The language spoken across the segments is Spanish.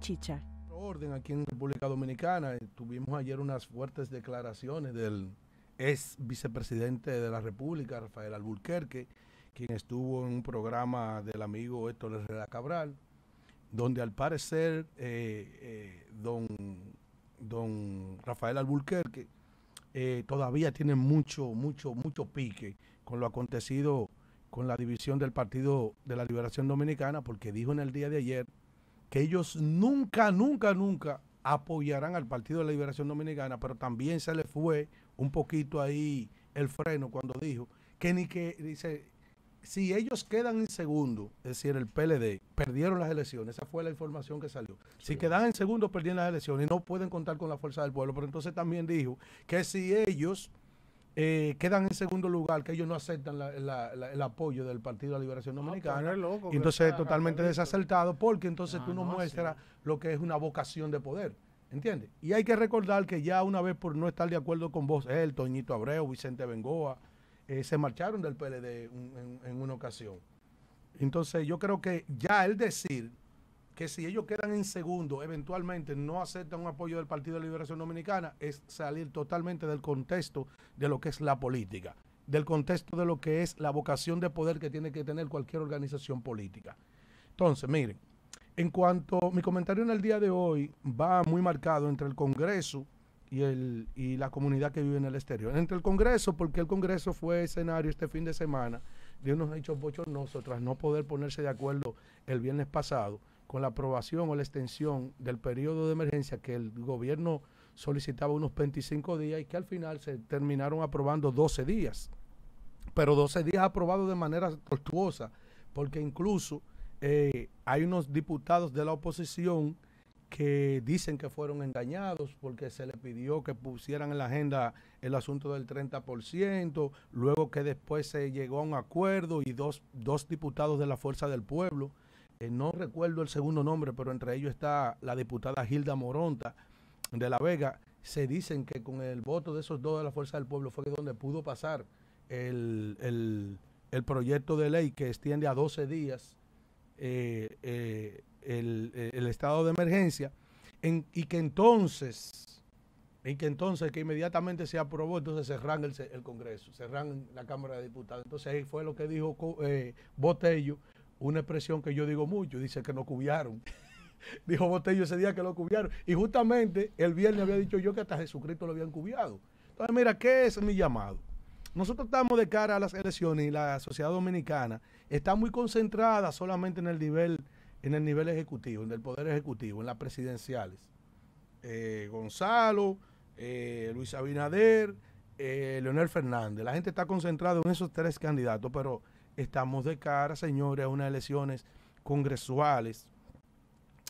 Chicha. Orden aquí en República Dominicana. Eh, tuvimos ayer unas fuertes declaraciones del ex vicepresidente de la República, Rafael Alburquerque, quien estuvo en un programa del amigo Héctor Herrera Cabral, donde al parecer eh, eh, don, don Rafael Alburquerque todavía tiene mucho, mucho, mucho pique con lo acontecido con la división del Partido de la Liberación Dominicana, porque dijo en el día de ayer que ellos nunca, nunca, nunca apoyarán al Partido de la Liberación Dominicana, pero también se le fue un poquito ahí el freno cuando dijo que ni que, dice, si ellos quedan en segundo, es decir, el PLD, perdieron las elecciones, esa fue la información que salió. Si quedan en segundo, perdieron las elecciones y no pueden contar con la fuerza del pueblo, pero entonces también dijo que si ellos eh, quedan en segundo lugar, que ellos no aceptan el apoyo del Partido de la Liberación Dominicana. entonces es totalmente desacertado porque entonces ah, tú no, muestras lo que es una vocación de poder. ¿Entiendes? Y hay que recordar que ya una vez por no estar de acuerdo con vos, el Toñito Abreu, Vicente Bengoa, eh, se marcharon del PLD en, en una ocasión. Entonces yo creo que ya el decir que si ellos quedan en segundo, eventualmente no aceptan un apoyo del Partido de Liberación Dominicana, es salir totalmente del contexto de lo que es la política, del contexto de lo que es la vocación de poder que tiene que tener cualquier organización política. Entonces, miren, en cuanto mi comentario en el día de hoy va muy marcado entre el Congreso y, la comunidad que vive en el exterior. Entre el Congreso, porque el Congreso fue escenario este fin de semana Dios nos ha hechos bochornosos tras no poder ponerse de acuerdo el viernes pasado con la aprobación o la extensión del periodo de emergencia que el gobierno solicitaba unos 25 días y que al final se terminaron aprobando 12 días. Pero 12 días aprobados de manera tortuosa, porque incluso eh, hay unos diputados de la oposición que dicen que fueron engañados porque se les pidió que pusieran en la agenda el asunto del 30%, luego que después se llegó a un acuerdo y dos, dos diputados de la Fuerza del Pueblo eh, no recuerdo el segundo nombre, pero entre ellos está la diputada Gilda Moronta de La Vega, se dicen que con el voto de esos dos de la Fuerza del Pueblo fue donde pudo pasar el, proyecto de ley que extiende a 12 días eh, eh, el, estado de emergencia y que entonces y que entonces que inmediatamente se aprobó entonces cerran el, Congreso cerran la Cámara de Diputados entonces ahí fue lo que dijo Botello una expresión que yo digo mucho, dice que no cubiaron. Dijo Botello ese día que lo cubiaron. Y justamente el viernes había dicho yo que hasta Jesucristo lo habían cubiado. Entonces, mira, ¿qué es mi llamado? Nosotros estamos de cara a las elecciones y la sociedad dominicana está muy concentrada solamente en el nivel, en el nivel ejecutivo, en el poder ejecutivo, en las presidenciales. Eh, Gonzalo, eh, Luis Abinader, eh, Leonel Fernández. La gente está concentrada en esos tres candidatos, pero estamos de cara, señores, a unas elecciones congresuales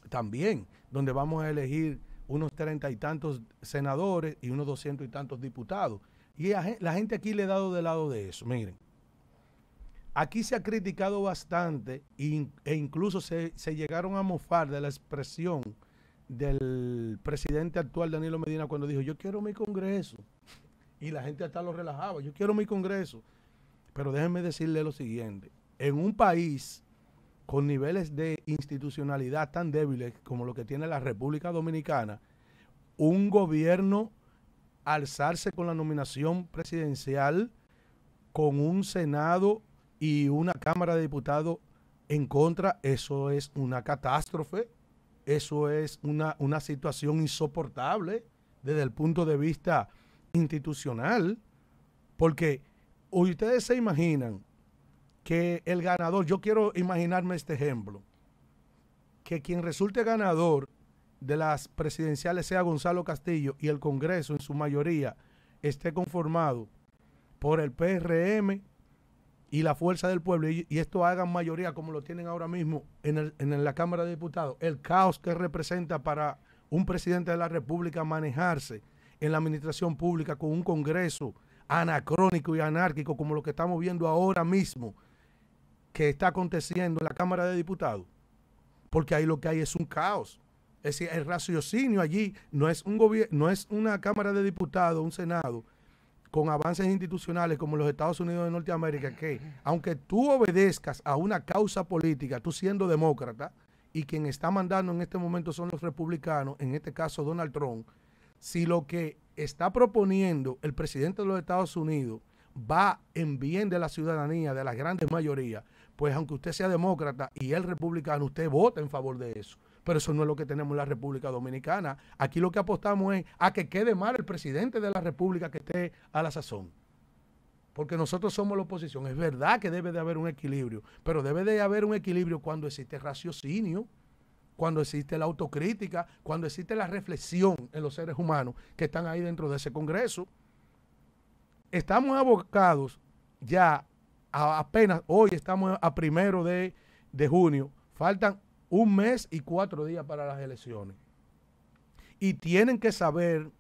también, donde vamos a elegir unos treinta y tantos senadores y unos doscientos y tantos diputados. Y la gente aquí le ha dado de lado de eso. Miren, aquí se ha criticado bastante e incluso se, se llegaron a mofar de la expresión del presidente actual Danilo Medina cuando dijo, yo quiero mi Congreso. Y la gente hasta lo relajaba, yo quiero mi Congreso. Pero déjenme decirle lo siguiente. En un país con niveles de institucionalidad tan débiles como lo que tiene la República Dominicana, un gobierno alzarse con la nominación presidencial, con un Senado y una Cámara de Diputados en contra, eso es una catástrofe, eso es una, una situación insoportable desde el punto de vista institucional, porque ustedes se imaginan que el ganador, yo quiero imaginarme este ejemplo, que quien resulte ganador de las presidenciales sea Gonzalo Castillo y el Congreso en su mayoría esté conformado por el PRM y la fuerza del pueblo y, esto hagan mayoría como lo tienen ahora mismo en la Cámara de Diputados, el caos que representa para un presidente de la República manejarse en la administración pública con un Congreso anacrónico y anárquico como lo que estamos viendo ahora mismo que está aconteciendo en la Cámara de Diputados. Porque ahí lo que hay es un caos. Es decir, el raciocinio allí no es, un no es una Cámara de Diputados, un Senado, con avances institucionales como los Estados Unidos de Norteamérica, que aunque tú obedezcas a una causa política, tú siendo demócrata, y quien está mandando en este momento son los republicanos, en este caso Donald Trump, si lo que está proponiendo el presidente de los Estados Unidos va en bien de la ciudadanía, de las grandes mayorías, pues aunque usted sea demócrata y él republicano, usted vota en favor de eso. Pero eso no es lo que tenemos en la República Dominicana. Aquí lo que apostamos es a que quede mal el presidente de la República que esté a la sazón. Porque nosotros somos la oposición. Es verdad que debe de haber un equilibrio, pero debe de haber un equilibrio cuando existe raciocinio cuando existe la autocrítica, cuando existe la reflexión en los seres humanos que están ahí dentro de ese Congreso. Estamos abocados ya apenas, hoy estamos a primero de, de junio, faltan un mes y cuatro días para las elecciones. Y tienen que saber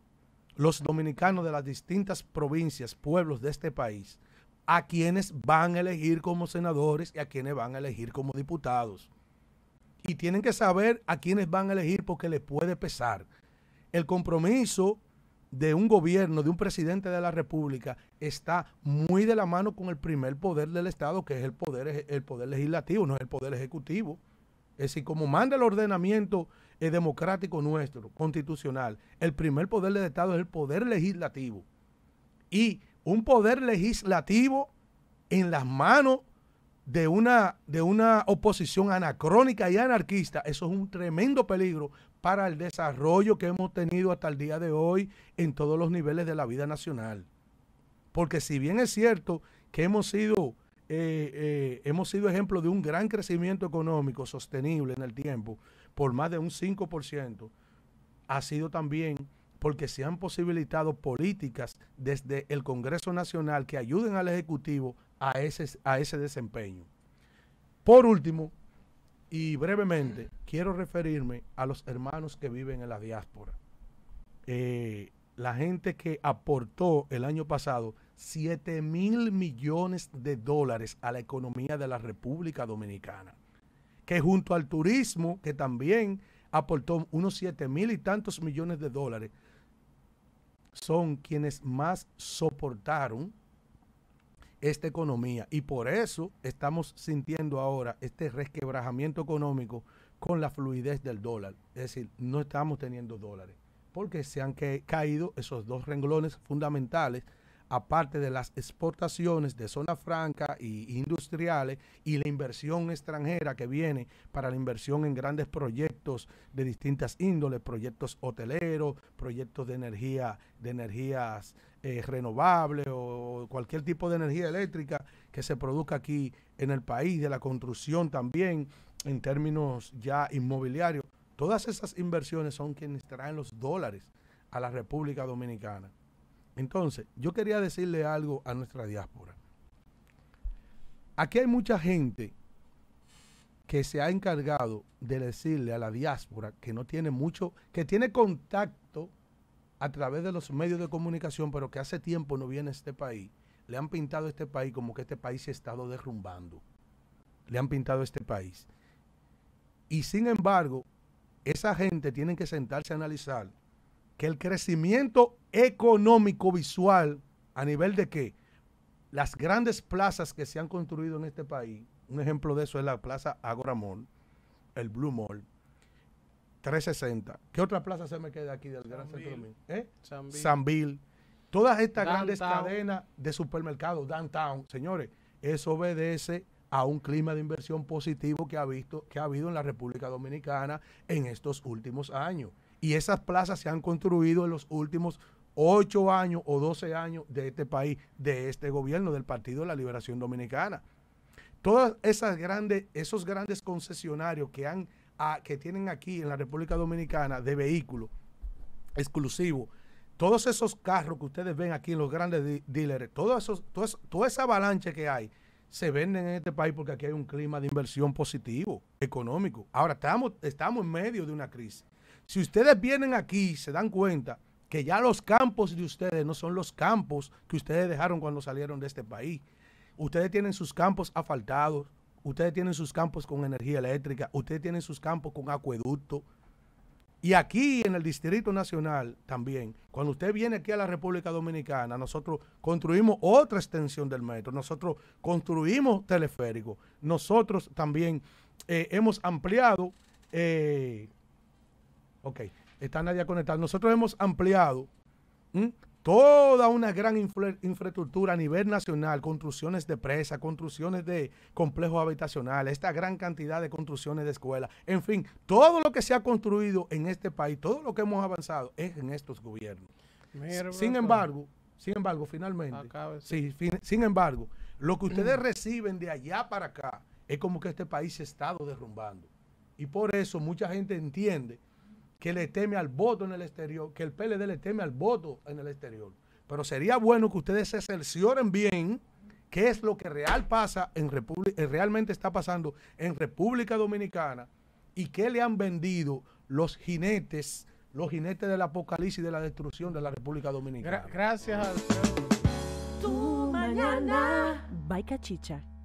los dominicanos de las distintas provincias, pueblos de este país, a quienes van a elegir como senadores y a quienes van a elegir como diputados y tienen que saber a quiénes van a elegir porque les puede pesar. El compromiso de un gobierno, de un presidente de la República, está muy de la mano con el primer poder del Estado, que es el poder, el poder legislativo, no es el poder ejecutivo. Es decir, como manda el ordenamiento democrático nuestro, constitucional, el primer poder del Estado es el poder legislativo. Y un poder legislativo en las manos de una, de una oposición anacrónica y anarquista, eso es un tremendo peligro para el desarrollo que hemos tenido hasta el día de hoy en todos los niveles de la vida nacional. Porque si bien es cierto que hemos sido, eh, eh, hemos sido ejemplo de un gran crecimiento económico sostenible en el tiempo, por más de un 5%, ha sido también porque se han posibilitado políticas desde el Congreso Nacional que ayuden al Ejecutivo a ese, a ese desempeño. Por último, y brevemente, quiero referirme a los hermanos que viven en la diáspora. Eh, la gente que aportó el año pasado 7 mil millones de dólares a la economía de la República Dominicana, que junto al turismo, que también aportó unos 7 mil y tantos millones de dólares, son quienes más soportaron esta economía. Y por eso estamos sintiendo ahora este resquebrajamiento económico con la fluidez del dólar. Es decir, no estamos teniendo dólares, porque se han caído esos dos renglones fundamentales aparte de las exportaciones de zona franca e industriales y la inversión extranjera que viene para la inversión en grandes proyectos de distintas índoles, proyectos hoteleros, proyectos de energía, de energías eh, renovables o cualquier tipo de energía eléctrica que se produzca aquí en el país, de la construcción también en términos ya inmobiliarios. Todas esas inversiones son quienes traen los dólares a la República Dominicana. Entonces, yo quería decirle algo a nuestra diáspora. Aquí hay mucha gente que se ha encargado de decirle a la diáspora que no tiene mucho, que tiene contacto a través de los medios de comunicación, pero que hace tiempo no viene a este país. Le han pintado a este país como que este país se ha estado derrumbando. Le han pintado a este país. Y sin embargo, esa gente tiene que sentarse a analizar que el crecimiento económico visual a nivel de que las grandes plazas que se han construido en este país, un ejemplo de eso es la plaza Agora Mall, el Blue Mall, 360. ¿Qué otra plaza se me queda aquí del Gran Centro ¿Eh? San, Bill. Todas estas grandes cadenas de supermercados, downtown, señores, eso obedece a un clima de inversión positivo que ha, visto, que ha habido en la República Dominicana en estos últimos años. Y esas plazas se han construido en los últimos ocho años o 12 años de este país, de este gobierno, del Partido de la Liberación Dominicana. Todas esas grandes, esos grandes concesionarios que han que tienen aquí en la República Dominicana de vehículos exclusivos, todos esos carros que ustedes ven aquí en los grandes dealers, toda esa avalancha que hay, se venden en este país porque aquí hay un clima de inversión positivo, económico. Ahora estamos, estamos en medio de una crisis. Si ustedes vienen aquí se dan cuenta que ya los campos de ustedes no son los campos que ustedes dejaron cuando salieron de este país. Ustedes tienen sus campos asfaltados, ustedes tienen sus campos con energía eléctrica, ustedes tienen sus campos con acueducto. Y aquí en el Distrito Nacional también, cuando usted viene aquí a la República Dominicana, nosotros construimos otra extensión del metro, nosotros construimos teleférico, nosotros también eh, hemos ampliado eh, Ok, está nadie conectada. Nosotros hemos ampliado toda una gran infraestructura a nivel nacional, construcciones de presas, construcciones de complejos habitacionales, esta gran cantidad de construcciones de escuelas, en fin, todo lo que se ha construido en este país, todo lo que hemos avanzado es en estos gobiernos. sin embargo, sin embargo, finalmente, sin embargo, lo que ustedes mm. reciben de allá para acá es como que este país se ha estado derrumbando. Y por eso mucha gente entiende que le teme al voto en el exterior, que el PLD le teme al voto en el exterior. Pero sería bueno que ustedes se cercioren bien qué es lo que real pasa en eh, realmente está pasando en República Dominicana y qué le han vendido los jinetes, los jinetes del apocalipsis y de la destrucción de la República Dominicana. gracias. Tu mañana. Baica Chicha.